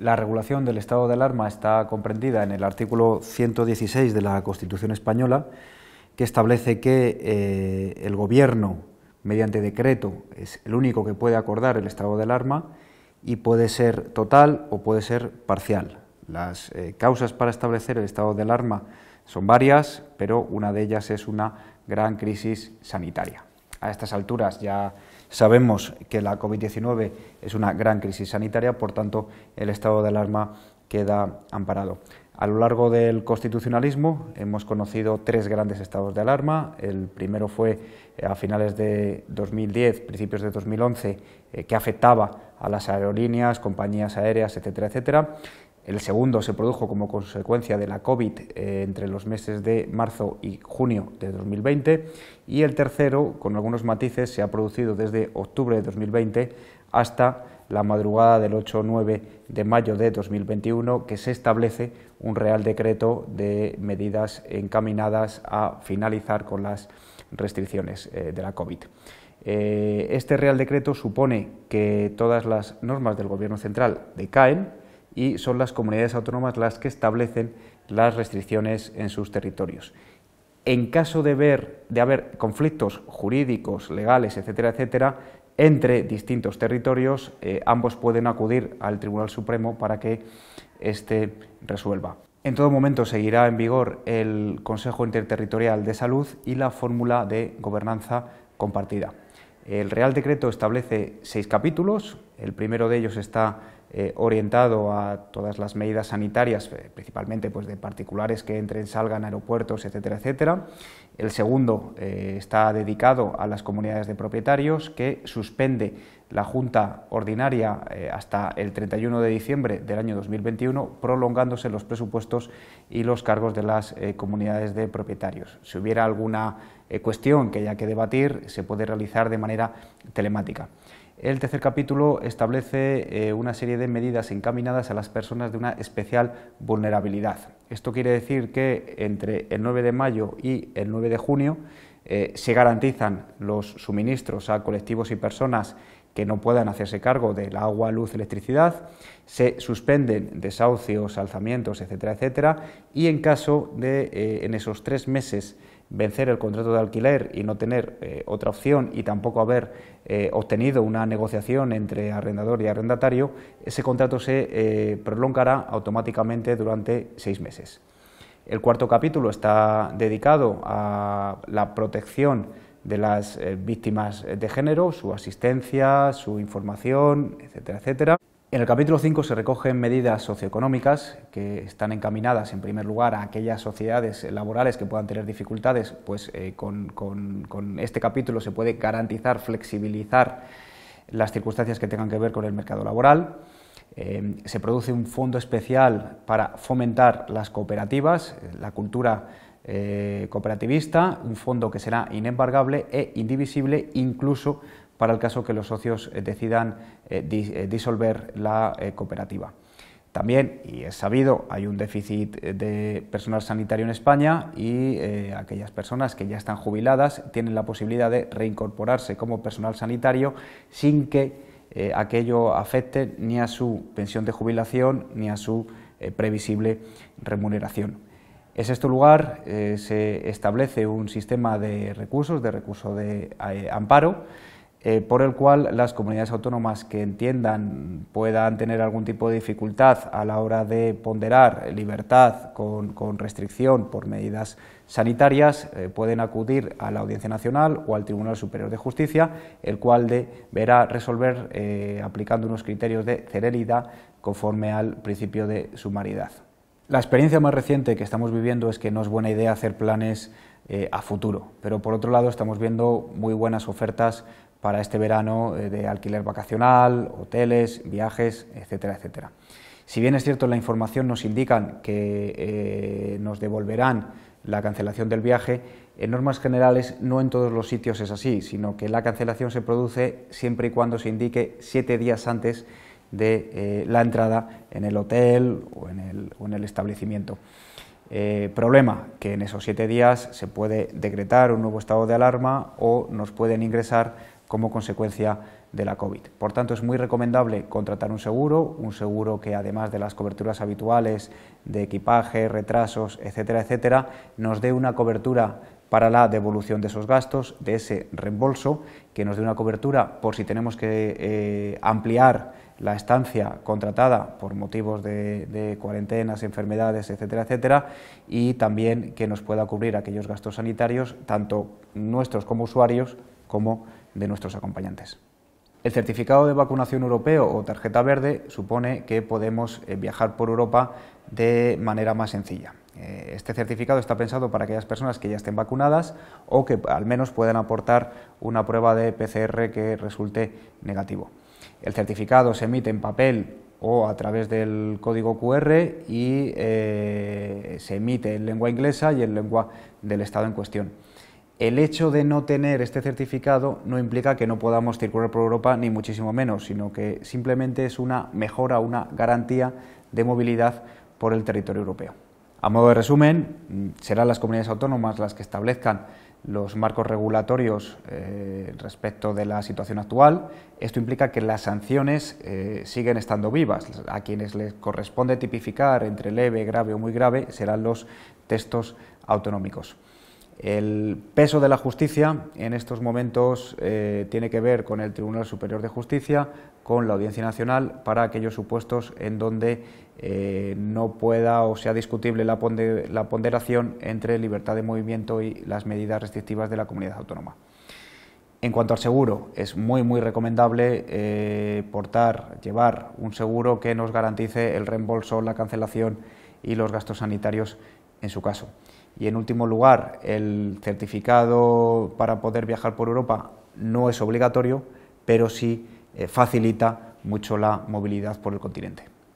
La regulación del estado de alarma está comprendida en el artículo 116 de la Constitución española, que establece que eh, el Gobierno, mediante decreto, es el único que puede acordar el estado de alarma y puede ser total o puede ser parcial. Las eh, causas para establecer el estado de alarma son varias, pero una de ellas es una gran crisis sanitaria. A estas alturas ya Sabemos que la COVID-19 es una gran crisis sanitaria, por tanto, el estado de alarma queda amparado. A lo largo del constitucionalismo hemos conocido tres grandes estados de alarma. El primero fue eh, a finales de 2010, principios de 2011, eh, que afectaba a las aerolíneas, compañías aéreas, etcétera, etcétera. El segundo se produjo como consecuencia de la COVID eh, entre los meses de marzo y junio de 2020 y el tercero, con algunos matices, se ha producido desde octubre de 2020 hasta la madrugada del 8 9 de mayo de 2021, que se establece un Real Decreto de medidas encaminadas a finalizar con las restricciones eh, de la COVID. Eh, este Real Decreto supone que todas las normas del Gobierno Central decaen y son las comunidades autónomas las que establecen las restricciones en sus territorios. En caso de, de haber conflictos jurídicos, legales, etcétera, etcétera, entre distintos territorios, eh, ambos pueden acudir al Tribunal Supremo para que éste resuelva. En todo momento seguirá en vigor el Consejo Interterritorial de Salud y la fórmula de gobernanza compartida. El Real Decreto establece seis capítulos, el primero de ellos está eh, orientado a todas las medidas sanitarias, eh, principalmente pues, de particulares que entren, salgan, aeropuertos, etcétera, etcétera. El segundo eh, está dedicado a las comunidades de propietarios, que suspende la Junta Ordinaria hasta el 31 de diciembre del año 2021, prolongándose los presupuestos y los cargos de las comunidades de propietarios. Si hubiera alguna eh, cuestión que haya que debatir se puede realizar de manera telemática. El tercer capítulo establece eh, una serie de medidas encaminadas a las personas de una especial vulnerabilidad. Esto quiere decir que entre el 9 de mayo y el 9 de junio eh, se garantizan los suministros a colectivos y personas que no puedan hacerse cargo del agua, luz, electricidad, se suspenden desahucios, alzamientos, etcétera, etcétera, y en caso de, en esos tres meses vencer el contrato de alquiler y no tener eh, otra opción y tampoco haber eh, obtenido una negociación entre arrendador y arrendatario, ese contrato se eh, prolongará automáticamente durante seis meses. El cuarto capítulo está dedicado a la protección de las víctimas de género, su asistencia, su información, etcétera, etcétera. En el capítulo 5 se recogen medidas socioeconómicas que están encaminadas, en primer lugar, a aquellas sociedades laborales que puedan tener dificultades, pues eh, con, este capítulo se puede garantizar, flexibilizar las circunstancias que tengan que ver con el mercado laboral. Em, se produce un fondo especial para fomentar las cooperativas, la cultura eh, cooperativista, un fondo que será inembargable e indivisible incluso para el caso que los socios eh, decidan eh, eh, disolver la cooperativa. También, y es sabido, hay un déficit de personal sanitario en España y aquellas personas que ya están jubiladas tienen la posibilidad de reincorporarse como personal sanitario sin que aquello afecte ni a su pensión de jubilación ni a su previsible remuneración. En este lugar, se establece un sistema de recursos, de recurso de amparo eh, por el cual las comunidades autónomas que entiendan puedan tener algún tipo de dificultad a la hora de ponderar libertad con, restricción por medidas sanitarias eh, pueden acudir a la Audiencia Nacional o al Tribunal Superior de Justicia, el cual deberá resolver eh, aplicando unos criterios de celeridad conforme al principio de sumariedad. La experiencia más reciente que estamos viviendo es que no es buena idea hacer planes a futuro, pero por otro lado estamos viendo muy buenas ofertas para este verano eh, de alquiler vacacional, hoteles, viajes, etcétera, etcétera. Si bien es cierto, la información nos indica que eh, nos devolverán la cancelación del viaje, en normas generales no en todos los sitios es así, sino que la cancelación se produce siempre y cuando se indique siete días antes de eh, la entrada en el hotel o en el, establecimiento. problema, que en esos siete días se puede decretar un nuevo estado de alarma o nos pueden ingresar como consecuencia de la COVID. Por tanto, es muy recomendable contratar un seguro, un seguro que además de las coberturas habituales de equipaje, retrasos, etcétera, etcétera, nos dé una cobertura para la devolución de esos gastos, de ese reembolso, que nos dé una cobertura por si tenemos que eh, ampliar la estancia contratada por motivos de, de, cuarentenas, enfermedades, etcétera, etcétera, y también que nos pueda cubrir aquellos gastos sanitarios, tanto nuestros como usuarios, como de nuestros acompañantes. El certificado de vacunación europeo o tarjeta verde supone que podemos eh, viajar por Europa de manera más sencilla. Eh, este certificado está pensado para aquellas personas que ya estén vacunadas o que al menos puedan aportar una prueba de PCR que resulte negativo. El certificado se emite en papel o a través del código QR y eh, se emite en lengua inglesa y en lengua del Estado en cuestión. El hecho de no tener este certificado no implica que no podamos circular por Europa, ni muchísimo menos, sino que simplemente es una mejora, una garantía de movilidad por el territorio europeo. A modo de resumen, mm, serán las comunidades autónomas las que establezcan los marcos regulatorios eh, respecto de la situación actual. Esto implica que las sanciones eh, siguen estando vivas. A quienes les corresponde tipificar entre leve, grave o muy grave serán los textos autonómicos. El peso de la justicia en estos momentos eh, tiene que ver con el Tribunal Superior de Justicia, con la Audiencia Nacional, para aquellos supuestos en donde eh, no pueda o sea discutible la, ponderación entre libertad de movimiento y las medidas restrictivas de la comunidad autónoma. En cuanto al seguro, es muy muy recomendable eh, portar, llevar un seguro que nos garantice el reembolso, la cancelación y los gastos sanitarios en su caso. Y en último lugar, el certificado para poder viajar por Europa no es obligatorio, pero sí eh, facilita mucho la movilidad por el continente.